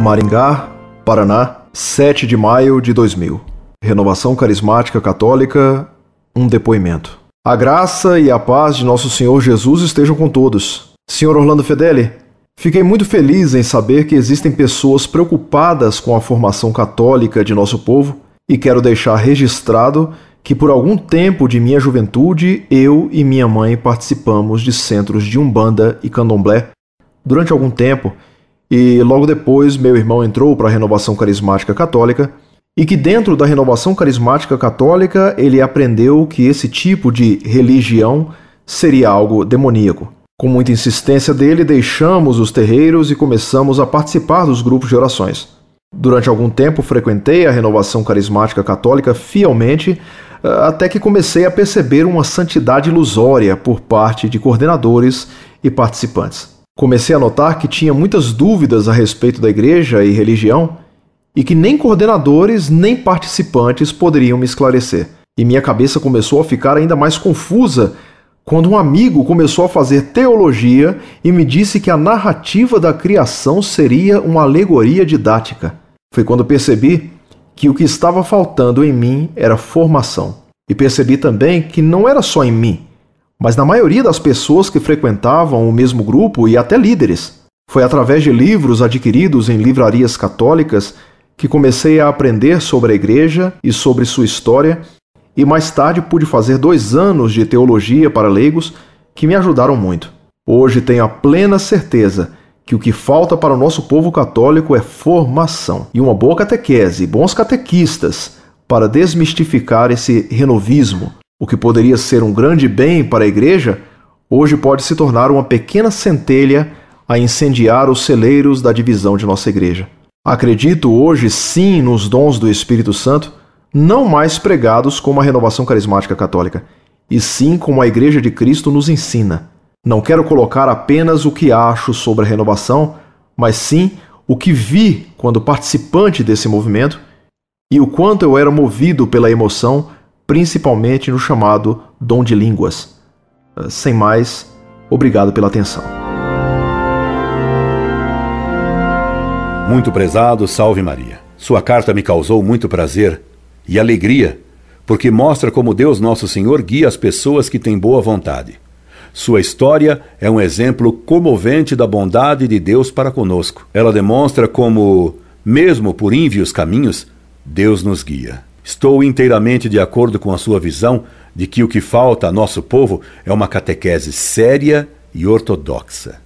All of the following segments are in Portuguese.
Maringá, Paraná, 7 de maio de 2000. Renovação Carismática Católica, um depoimento. A graça e a paz de nosso Senhor Jesus estejam com todos. Senhor Orlando Fedeli, fiquei muito feliz em saber que existem pessoas preocupadas com a formação católica de nosso povo e quero deixar registrado que por algum tempo de minha juventude eu e minha mãe participamos de centros de Umbanda e Candomblé. Durante algum tempo, e logo depois meu irmão entrou para a renovação carismática católica, e que dentro da renovação carismática católica ele aprendeu que esse tipo de religião seria algo demoníaco. Com muita insistência dele, deixamos os terreiros e começamos a participar dos grupos de orações. Durante algum tempo frequentei a renovação carismática católica fielmente, eh, até que comecei a perceber uma santidade ilusória por parte de coordenadores e participantes. Comecei a notar que tinha muitas dúvidas a respeito da igreja e religião e que nem coordenadores nem participantes poderiam me esclarecer. E minha cabeça começou a ficar ainda mais confusa quando um amigo começou a fazer teologia e me disse que a narrativa da criação seria uma alegoria didática. Foi quando percebi que o que estava faltando em mim era formação. E percebi também que não era só em mim, mas na maioria das pessoas que frequentavam o mesmo grupo e até líderes, foi através de livros adquiridos em livrarias católicas que comecei a aprender sobre a igreja e sobre sua história, e mais tarde pude fazer dois anos de teologia para leigos que me ajudaram muito. Hoje tenho a plena certeza que o que falta para o nosso povo católico é formação e uma boa catequese, bons catequistas para desmistificar esse renovismo o que poderia ser um grande bem para a igreja, hoje pode se tornar uma pequena centelha a incendiar os celeiros da divisão de nossa igreja. Acredito hoje sim nos dons do Espírito Santo, não mais pregados como a renovação carismática católica, e sim como a Igreja de Cristo nos ensina. Não quero colocar apenas o que acho sobre a renovação, mas sim o que vi quando participante desse movimento e o quanto eu era movido pela emoção principalmente no chamado dom de línguas. Ah, sem mais, obrigado pela atenção. Muito prezado, salve Maria. Sua carta me causou muito prazer e alegria, porque mostra como Deus Nosso Senhor guia as pessoas que têm boa vontade. Sua história é um exemplo comovente da bondade de Deus para conosco. Ela demonstra como, mesmo por ínvios caminhos, Deus nos guia. Estou inteiramente de acordo com a sua visão de que o que falta a nosso povo é uma catequese séria e ortodoxa.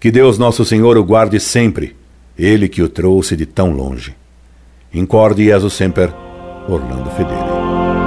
Que Deus Nosso Senhor o guarde sempre, ele que o trouxe de tão longe. Incorde Jesus Semper, Orlando Fedeli.